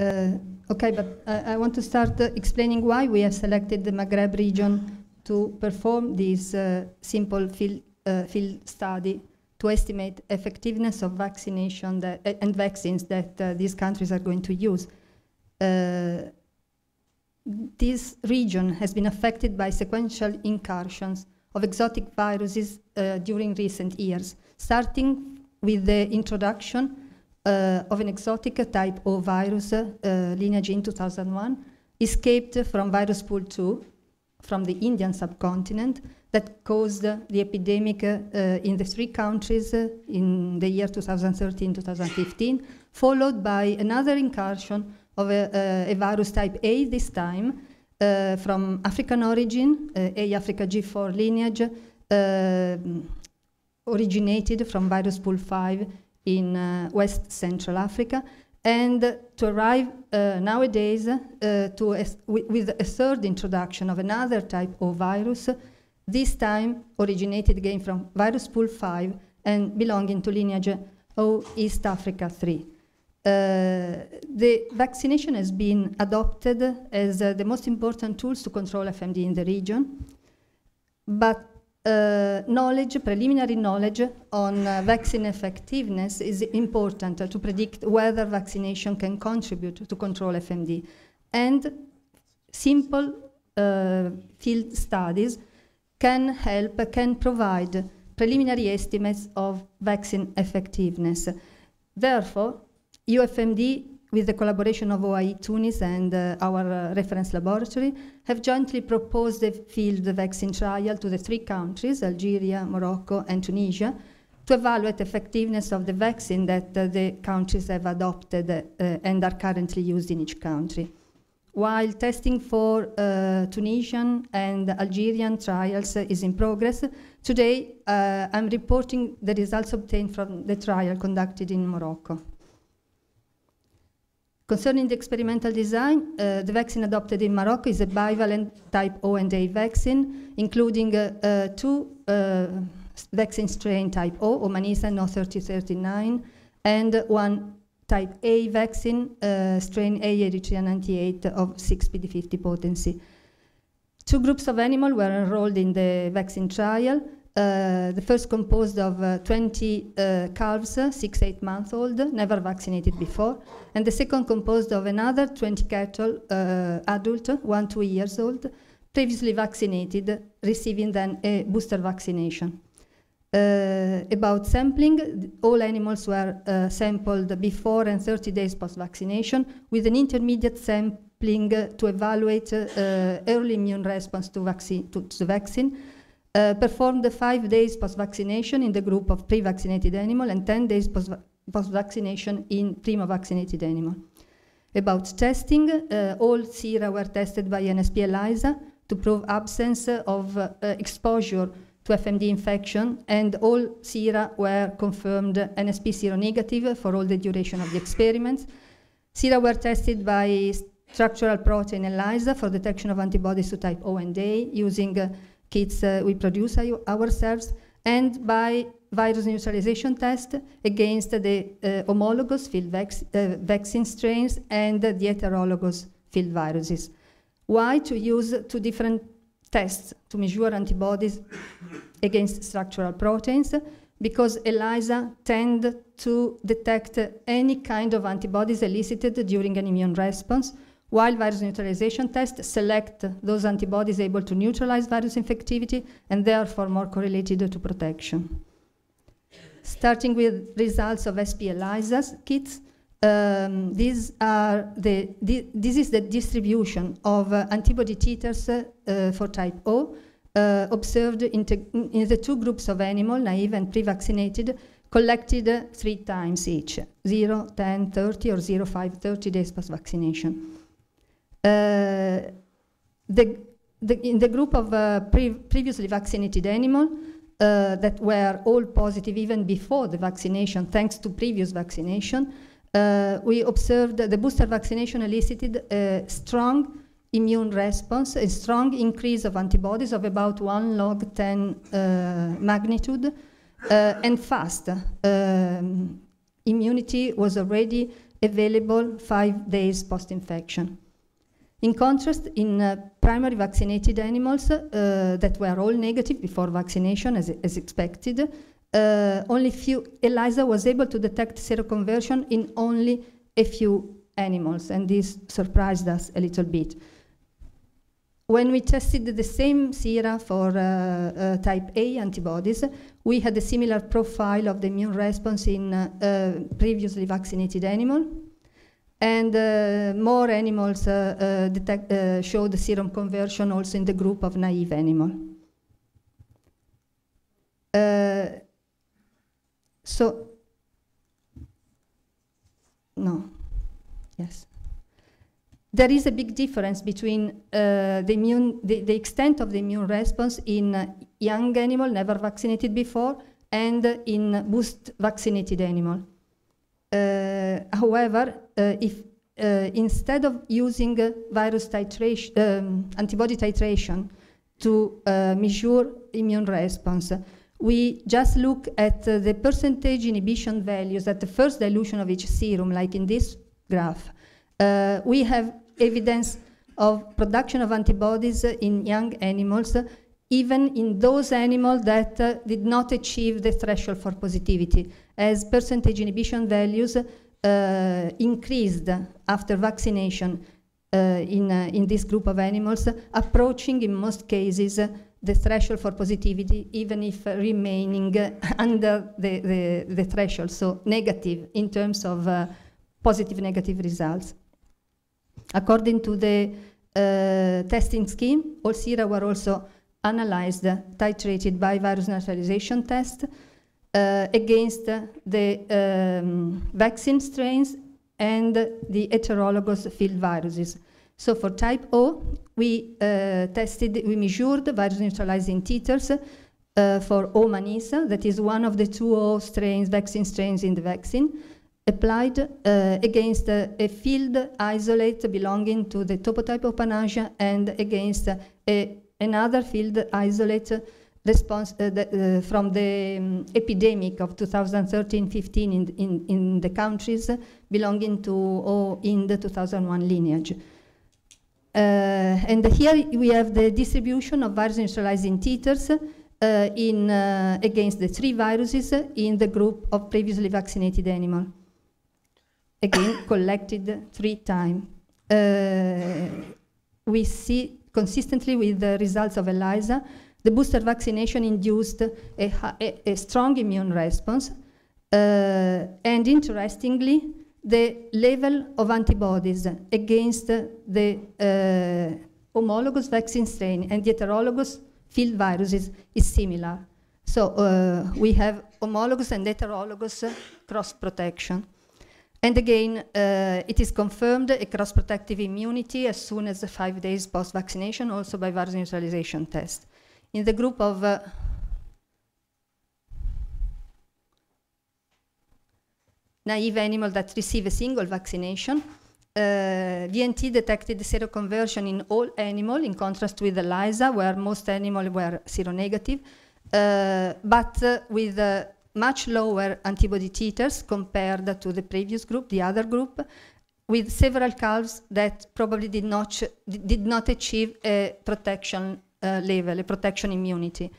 Uh, okay, but I, I, want to start uh, explaining why we have selected the Maghreb region to perform this uh, simple field, field study to estimate effectiveness of vaccination that, uh, and vaccines that uh, these countries are going to use. Uh, this region has been affected by sequential incursions of exotic viruses during recent years, starting with the introduction uh, of an exotic type O virus, uh, lineage in 2001, escaped from virus pool 2 from the Indian subcontinent that caused the epidemic uh, in the three countries uh, in the year 2013-2015, followed by another incursion of a, a, virus type A this time uh, from African origin, uh, A Africa G4 lineage, uh, originated from virus pool 5 in uh, West Central Africa, and to arrive uh, nowadays uh, to a, with a third introduction of another type of virus, this time originated again from virus pool 5 and belonging to lineage O East Africa 3. Uh, the vaccination has been adopted as uh, the most important tools to control FMD in the region, but uh, knowledge, preliminary knowledge on uh, vaccine effectiveness is important uh, to predict whether vaccination can contribute to control FMD. And simple uh, field studies can help, can provide preliminary estimates of vaccine effectiveness. Therefore, UFMD with the collaboration of OIE Tunis and uh, our uh, reference laboratory, have jointly proposed a field vaccine trial to the three countries, Algeria, Morocco, and Tunisia, to evaluate effectiveness of the vaccine that uh, the countries have adopted uh, and are currently used in each country. While testing for uh, Tunisian and Algerian trials is in progress, today uh, I'm reporting the results obtained from the trial conducted in Morocco. Concerning the experimental design, uh, the vaccine adopted in Morocco is a bivalent type O and A vaccine, including uh, uh, two uh, vaccine strain type O, Omanisa NO3039, and one type A vaccine, uh, strain A Eritrea98 of 6PD50 potency. Two groups of animals were enrolled in the vaccine trial. Uh, the first composed of uh, 20 uh, calves, six, eight months old, never vaccinated before, and the second composed of another 20 cattle, uh, adult, one, two years old, previously vaccinated, receiving then a booster vaccination. Uh, about sampling, all animals were sampled before and 30 days post vaccination with an intermediate sampling to evaluate early immune response to, vaccine, to, to the vaccine uh, performed the five days post-vaccination in the group of pre-vaccinated animal and 10 days post-vaccination in primo-vaccinated animal. About testing, uh, all sera were tested by NSP ELISA to prove absence of uh, exposure to FMD infection, and all sera were confirmed NSP seronegative for all the duration of the experiments. Sera were tested by structural protein ELISA for detection of antibodies to type O and A using uh, kits uh, we produce ourselves, and by virus neutralization test against the uh, homologous field uh, vaccine strains and the heterologous field viruses. Why to use two different tests to measure antibodies against structural proteins? Because ELISA tend to detect any kind of antibodies elicited during an immune response, while virus neutralization tests select those antibodies able to neutralize virus infectivity and therefore more correlated to protection. Starting with results of SP ELISA kits, um, these are the, the, this is the distribution of uh, antibody titers uh, for type O uh, observed in, in, the two groups of animal, naive and pre-vaccinated, collected three times each, 0, 10, 30, or 0, 5, 30 days post-vaccination. Uh, the, the, in the group of uh, pre previously vaccinated animals uh, that were all positive even before the vaccination, thanks to previous vaccination, we observed that the booster vaccination elicited a strong immune response, a strong increase of antibodies of about 1 log 10 uh, magnitude, uh, and fast. Um, immunity was already available five days post-infection. In contrast, in uh, primary vaccinated animals uh, that were all negative before vaccination, as, as expected, uh, only few ELISA was able to detect seroconversion in only a few animals, and this surprised us a little bit. When we tested the same sera for uh, uh, type A antibodies, we had a similar profile of the immune response in uh, previously vaccinated animals. And uh, more animals uh, uh detect, uh, showed serum conversion also in the group of naive animal. Uh, so, no, yes there is a big difference between uh, the, immune, the, the, extent of the immune response in young animal never vaccinated before and in boost vaccinated animal. Uh, however, uh, if uh, instead of using virus titration, um, antibody titration to measure immune response, we just look at uh, the percentage inhibition values at the first dilution of each serum, like in this graph. Uh, we have evidence of production of antibodies uh, in young animals, even in those animals that did not achieve the threshold for positivity, as percentage inhibition values uh, increased after vaccination uh, in, uh, in this group of animals, approaching in most cases the threshold for positivity, even if uh, remaining uh, under the, the, the, threshold, so negative in terms of uh, positive negative results. According to the testing scheme, all sera were also analyzed, titrated by virus neutralization test, uh, against the um, vaccine strains and the heterologous field viruses. So for type O, we uh, tested, we measured virus neutralizing titers uh, for Omanisa, that is one of the two O strains, vaccine strains in the vaccine, applied uh, against uh, a field isolate belonging to the topotype of Panagia and against uh, a, another field isolate response uh, the, uh, from the um, epidemic of 2013-15 in, in, in, the countries belonging to or in the 2001 lineage. Uh, and here we have the distribution of virus neutralizing titers uh, in, uh, against the three viruses in the group of previously vaccinated animal. Again, collected three times. Uh, we see consistently with the results of ELISA the booster vaccination induced a, a, a strong immune response, uh, and interestingly, the level of antibodies against the uh, homologous vaccine strain and the heterologous field viruses is similar. So uh, we have homologous and heterologous cross protection. And again, uh, it is confirmed a cross-protective immunity as soon as the five days post-vaccination, also by virus neutralization test in the group of uh, naive animals that receive a single vaccination, uh, VNT detected seroconversion in all animals, in contrast with ELISA, where most animals were seronegative, uh, but uh, with uh, much lower antibody titers compared to the previous group, the other group, with several calves that probably did not, did not achieve a protection Eh, level, a protection immunity.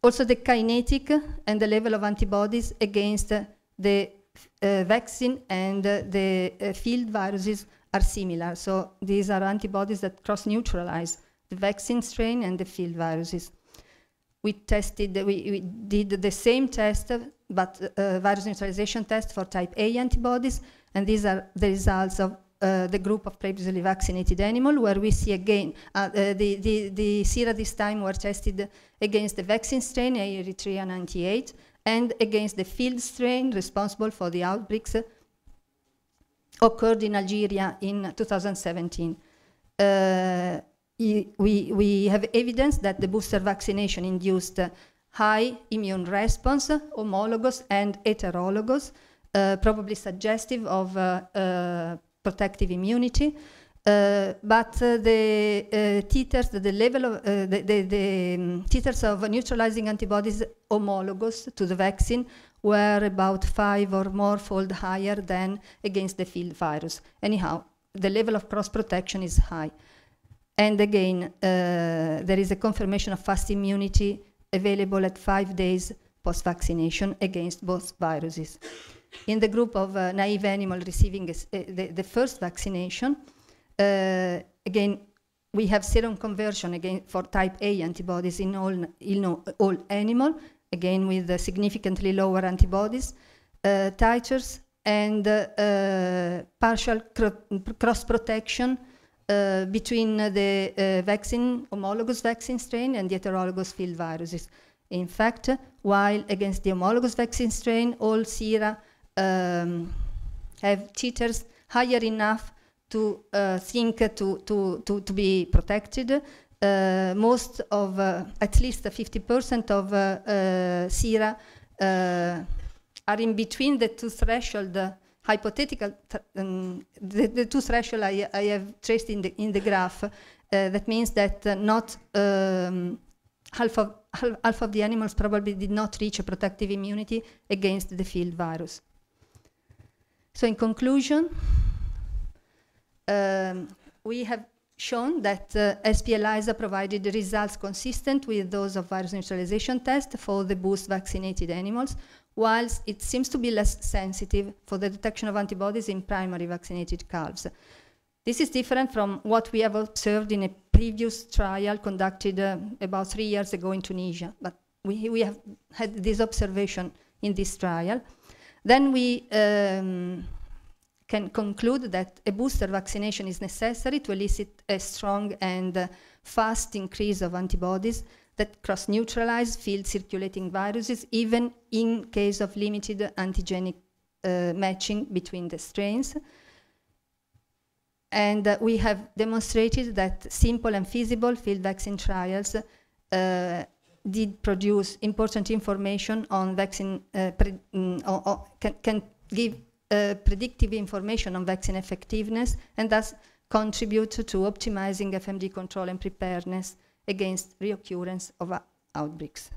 Also the kinetic and the level of antibodies against the eh, vaccine and eh, the field viruses are similar. So these are antibodies that cross-neutralize the vaccine strain and the field viruses. We tested, we, we did the same test, but uh, virus neutralization test for type A antibodies, and these are the results of uh, the group of previously vaccinated animal, where we see again uh, uh the, the, the sera this time were tested against the vaccine strain Eritrea 98 and against the field strain responsible for the outbreaks occurred in Algeria in 2017. Uh, we, we have evidence that the booster vaccination induced high immune response, homologous and heterologous, uh, probably suggestive of uh, uh protective immunity. Uh, but uh, the uh, titers, the, level of uh, the, the, the um, titers of neutralizing antibodies homologous to the vaccine were about five or more fold higher than against the field virus. Anyhow, the level of cross protection is high. And again, uh, there is a confirmation of fast immunity available at five days post vaccination against both viruses in the group of uh, naive animal receiving a, uh, the, the, first vaccination, uh, again, we have serum conversion again for type A antibodies in all, all, all animal, again with significantly lower antibodies, uh, titers, and uh, partial cr cross protection between the vaccine, homologous vaccine strain and the heterologous field viruses. In fact, while against the homologous vaccine strain, all sera um, have teachers higher enough to uh, think to, to, to, to be protected. Uh, most of, uh, at least 50% of uh, uh SIRA uh, are in between the two threshold, uh, hypothetical, th um, the, the, two threshold I, I, have traced in the, in the graph. that means that not um, half, of, half, half of the animals probably did not reach a protective immunity against the field virus. So in conclusion, um, we have shown that uh, SPLISA provided results consistent with those of virus neutralization tests for the boost vaccinated animals, whilst it seems to be less sensitive for the detection of antibodies in primary vaccinated calves. This is different from what we have observed in a previous trial conducted uh, about three years ago in Tunisia, but we, we have had this observation in this trial. Then we um, can conclude that a booster vaccination is necessary to elicit a strong and uh, fast increase of antibodies that cross-neutralize field circulating viruses, even in case of limited antigenic uh, matching between the strains. And uh, we have demonstrated that simple and feasible field vaccine trials uh, did produce important information on vaccine, uh, or, mm, or can, can, give uh, predictive information on vaccine effectiveness and thus contribute to optimizing FMD control and preparedness against reoccurrence of outbreaks.